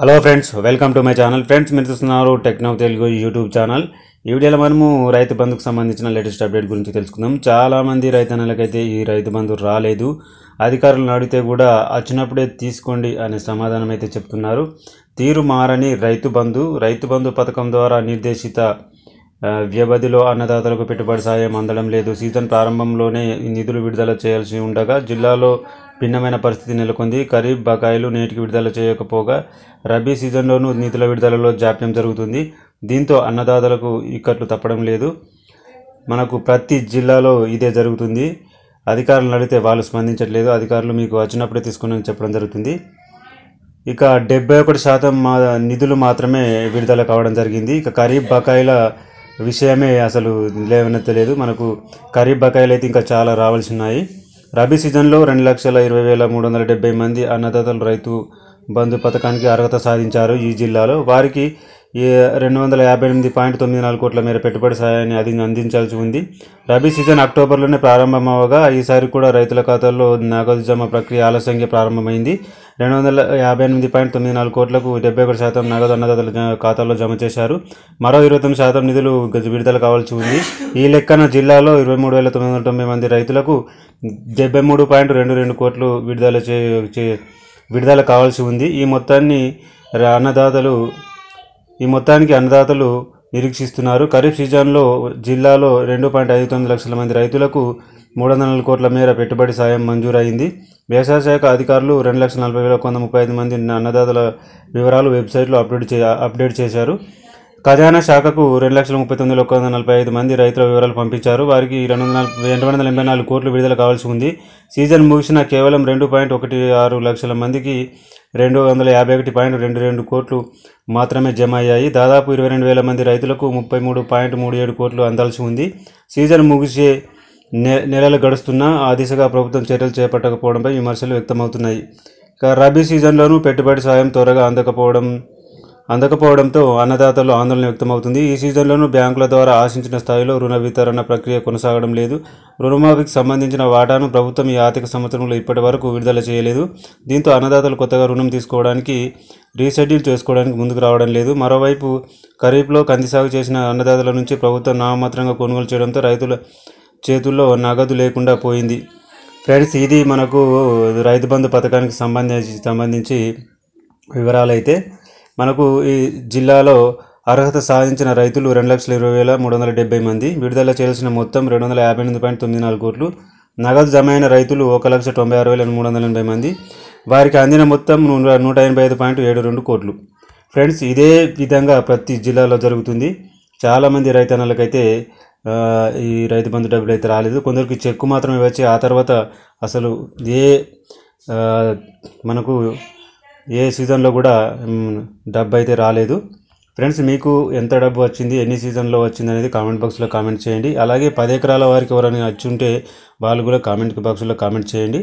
hello friends welcome to my channel friends మీరు చూస్తున్నారు techno Telugu YouTube channel ఈ వీడియోలో మనము రైతు బంధుకు సంబంధించిన లేటెస్ట్ అప్డేట్ గురించి తెలుసుకుందాం చాలామంది రైతన్నలకైతే ఈ రైతు బంధు రాలేదు అధికారులను అడిగితే కూడా వచ్చినప్పుడే తీసుకోండి అనే సమాధానం అయితే చెప్తున్నారు తీరు మారని రైతు బంధు రైతు బంధు పథకం ద్వారా నిర్దేశిత వ్యవధిలో అన్నదాతలకు పెట్టుబడి సాయం అందడం లేదు సీజన్ ప్రారంభంలోనే నిధులు విడుదల చేయాల్సి ఉండగా జిల్లాలో భిన్నమైన పరిస్థితి నెలకొంది ఖరీఫ్ బకాయిలు నేటికి విడుదల చేయకపోగా రబీ సీజన్లోనూ నిధుల విడుదలలో జాప్యం జరుగుతుంది దీంతో అన్నదాతలకు ఇక్కట్లు తప్పడం లేదు మనకు ప్రతి జిల్లాలో ఇదే జరుగుతుంది అధికారులను అడిగితే వాళ్ళు స్పందించట్లేదు అధికారులు మీకు వచ్చినప్పుడే తీసుకుని చెప్పడం జరుగుతుంది ఇక డెబ్బై ఒకటి శాతం మా నిధులు మాత్రమే విడుదల కావడం జరిగింది ఇక ఖరీఫ్ బకాయిల విషయమే అసలు లేవనెత్తలేదు మనకు ఖరీఫ్ బకాయిలు అయితే ఇంకా చాలా రావాల్సి ఉన్నాయి రబీ సీజన్లో రెండు లక్షల ఇరవై వేల మూడు వందల డెబ్బై మంది అన్నదాతలు రైతు బంధు పథకానికి అర్హత సాధించారు ఈ జిల్లాలో వారికి ఏ రెండు వందల యాభై ఎనిమిది పాయింట్ తొమ్మిది నాలుగు కోట్ల మేర పెట్టుబడి సహాయాన్ని అది అందించాల్సి ఉంది రబీ సీజన్ అక్టోబర్లోనే ప్రారంభమవగా ఈసారి కూడా రైతుల ఖాతాల్లో నగదు జమ ప్రక్రియ ఆలస్యంగా ప్రారంభమైంది రెండు వందల యాభై ఎనిమిది పాయింట్ తొమ్మిది నాలుగు కోట్లకు డెబ్బై ఒకటి శాతం నగదు అన్నదాతల ఖాతాలో జమ చేశారు మరో ఇరవై తొమ్మిది శాతం నిధులు విడుదల కావాల్సి ఉంది ఈ లెక్కన జిల్లాలో ఇరవై మూడు వేల తొమ్మిది వందల తొంభై మంది రైతులకు డెబ్బై మూడు పాయింట్ రెండు రెండు కోట్లు విడుదల చే విడుదల కావాల్సి ఉంది ఈ మొత్తాన్ని అన్నదాతలు ఈ మొత్తానికి అన్నదాతలు నిరీక్షిస్తున్నారు ఖరీఫ్ సీజన్లో జిల్లాలో రెండు పాయింట్ ఐదు తొమ్మిది లక్షల మంది రైతులకు మూడు వందల నాలుగు కోట్ల మేర పెట్టుబడి సాయం మంజూరైంది వ్యవసాయ శాఖ అధికారులు రెండు లక్షల నలభై వేల వంద ముప్పై ఐదు మంది అన్నదాతల వివరాలు వెబ్సైట్లో అప్డేట్ చే అప్డేట్ చేశారు ఖజానా శాఖకు రెండు లక్షల ముప్పై తొమ్మిది ఒక వందల నలభై ఐదు మంది రైతుల వివరాలు పంపించారు వారికి రెండు వందల రెండు వందల ఎనభై నాలుగు కోట్లు విడుదల కావాల్సి ఉంది సీజన్ ముగిసిన కేవలం రెండు పాయింట్ ఒకటి ఆరు లక్షల మందికి రెండు వందల యాభై ఒకటి పాయింట్ రెండు రెండు కోట్లు మాత్రమే జమ అయ్యాయి దాదాపు ఇరవై రెండు వేల మంది రైతులకు ముప్పై మూడు పాయింట్ మూడు ఏడు కోట్లు అందాల్సి ఉంది సీజన్ ముగిసే నె నెలలు గడుస్తున్నా ఆ దిశగా ప్రభుత్వం చర్యలు చేపట్టకపోవడంపై విమర్శలు వ్యక్తమవుతున్నాయి రబీ సీజన్లోనూ పెట్టుబడి సాయం త్వరగా అందకపోవడం అందకపోవడంతో అన్నదాతలు ఆందోళన వ్యక్తమవుతుంది ఈ సీజన్లోనూ బ్యాంకుల ద్వారా ఆశించిన స్థాయిలో రుణ వితరణ ప్రక్రియ కొనసాగడం లేదు రుణమాఫీకి సంబంధించిన వాటాను ప్రభుత్వం ఈ ఆర్థిక సంవత్సరంలో ఇప్పటి వరకు విడుదల చేయలేదు దీంతో అన్నదాతలు కొత్తగా రుణం తీసుకోవడానికి రీషెడ్యూల్ చేసుకోవడానికి ముందుకు రావడం లేదు మరోవైపు ఖరీఫ్లో కంది సాగు చేసిన అన్నదాతల నుంచి ప్రభుత్వం నామమాత్రంగా కొనుగోలు చేయడంతో రైతుల చేతుల్లో నగదు లేకుండా పోయింది ఫ్రెండ్స్ ఇది మనకు రైతు బంధు పథకానికి సంబంధించి సంబంధించి వివరాలైతే మనకు ఈ జిల్లాలో అర్హత సాధించిన రైతులు రెండు లక్షల ఇరవై వేల మూడు వందల డెబ్బై మంది విడుదల చేయాల్సిన మొత్తం రెండు వందల యాభై ఎనిమిది పాయింట్ తొమ్మిది నాలుగు కోట్లు నగదు జమ అయిన రైతులు ఒక లక్ష తొంభై ఆరు వేల మూడు వందల ఎనభై మంది వారికి అందిన మొత్తం నూట ఎనభై ఐదు పాయింట్ ఏడు రెండు కోట్లు ఫ్రెండ్స్ ఇదే విధంగా ప్రతి జిల్లాలో జరుగుతుంది చాలామంది రైతన్నలకైతే ఈ రైతు బంధు డబ్బులు అయితే రాలేదు కొందరికి చెక్కు మాత్రమే వచ్చి ఆ తర్వాత అసలు ఏ మనకు ఏ సీజన్లో కూడా డబ్బు అయితే రాలేదు ఫ్రెండ్స్ మీకు ఎంత డబ్బు వచ్చింది ఎన్ని సీజన్లో వచ్చింది అనేది కామెంట్ బాక్స్లో కామెంట్ చేయండి అలాగే పది ఎకరాల వారికి ఎవరైనా వచ్చి ఉంటే వాళ్ళు కూడా కామెంట్ బాక్స్లో కామెంట్ చేయండి